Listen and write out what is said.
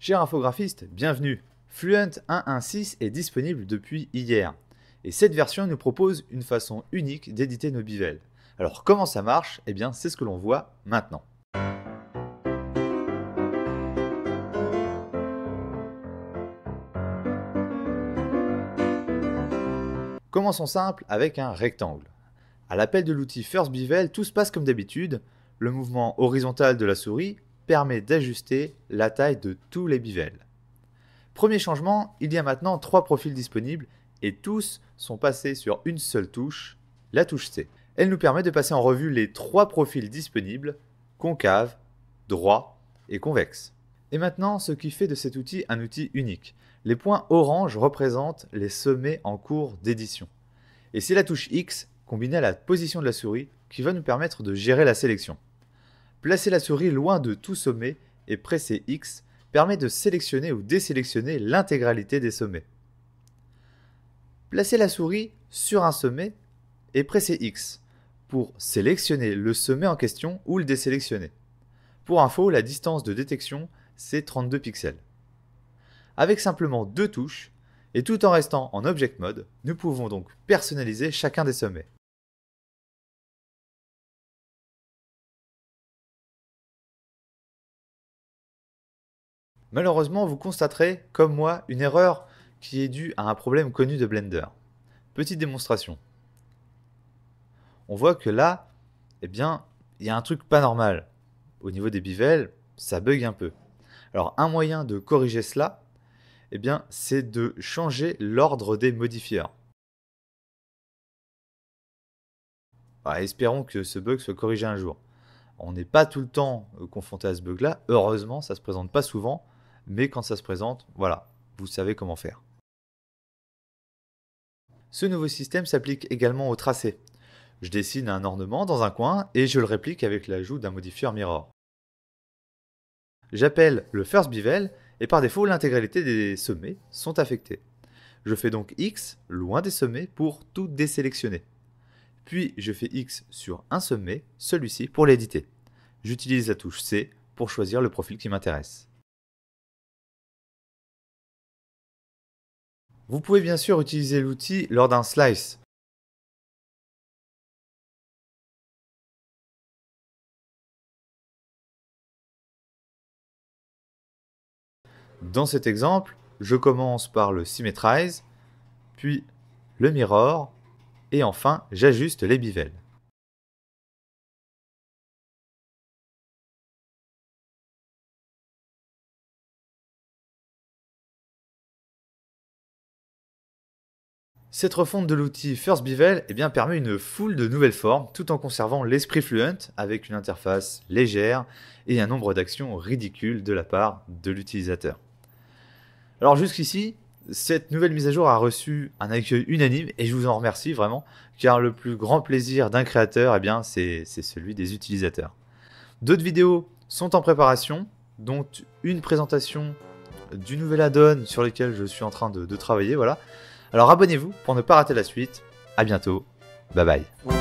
Chers infographistes, bienvenue. Fluent 1.1.6 est disponible depuis hier. Et cette version nous propose une façon unique d'éditer nos bivelles. Alors comment ça marche Eh bien c'est ce que l'on voit maintenant. Commençons simple avec un rectangle. À l'appel de l'outil First Bevel, tout se passe comme d'habitude. Le mouvement horizontal de la souris permet d'ajuster la taille de tous les bivelles. Premier changement, il y a maintenant trois profils disponibles et tous sont passés sur une seule touche, la touche C. Elle nous permet de passer en revue les trois profils disponibles, concave, droit et convexe. Et maintenant, ce qui fait de cet outil un outil unique. Les points orange représentent les sommets en cours d'édition. Et c'est la touche X combinée à la position de la souris qui va nous permettre de gérer la sélection. Placer la souris loin de tout sommet et presser X permet de sélectionner ou désélectionner l'intégralité des sommets. Placer la souris sur un sommet et presser X pour sélectionner le sommet en question ou le désélectionner. Pour info, la distance de détection, c'est 32 pixels. Avec simplement deux touches, et tout en restant en Object Mode, nous pouvons donc personnaliser chacun des sommets. Malheureusement, vous constaterez, comme moi, une erreur qui est due à un problème connu de Blender. Petite démonstration. On voit que là, eh bien, il y a un truc pas normal. Au niveau des bivelles, ça bug un peu. Alors, un moyen de corriger cela, eh bien, c'est de changer l'ordre des modifiers. Bah, espérons que ce bug soit corrigé un jour. On n'est pas tout le temps euh, confronté à ce bug-là. Heureusement, ça ne se présente pas souvent mais quand ça se présente, voilà, vous savez comment faire. Ce nouveau système s'applique également au tracé. Je dessine un ornement dans un coin et je le réplique avec l'ajout d'un modifier mirror. J'appelle le first bevel et par défaut l'intégralité des sommets sont affectés. Je fais donc X loin des sommets pour tout désélectionner. Puis je fais X sur un sommet, celui-ci, pour l'éditer. J'utilise la touche C pour choisir le profil qui m'intéresse. Vous pouvez bien sûr utiliser l'outil lors d'un slice. Dans cet exemple, je commence par le Symmetrise, puis le Mirror, et enfin j'ajuste les bivelles. Cette refonte de l'outil First Bevel eh bien, permet une foule de nouvelles formes tout en conservant l'esprit fluent avec une interface légère et un nombre d'actions ridicules de la part de l'utilisateur. Alors jusqu'ici, cette nouvelle mise à jour a reçu un accueil unanime et je vous en remercie vraiment car le plus grand plaisir d'un créateur eh bien, c'est, celui des utilisateurs. D'autres vidéos sont en préparation, dont une présentation du nouvel add-on sur lequel je suis en train de, de travailler. Voilà. Alors abonnez-vous pour ne pas rater la suite. À bientôt. Bye bye.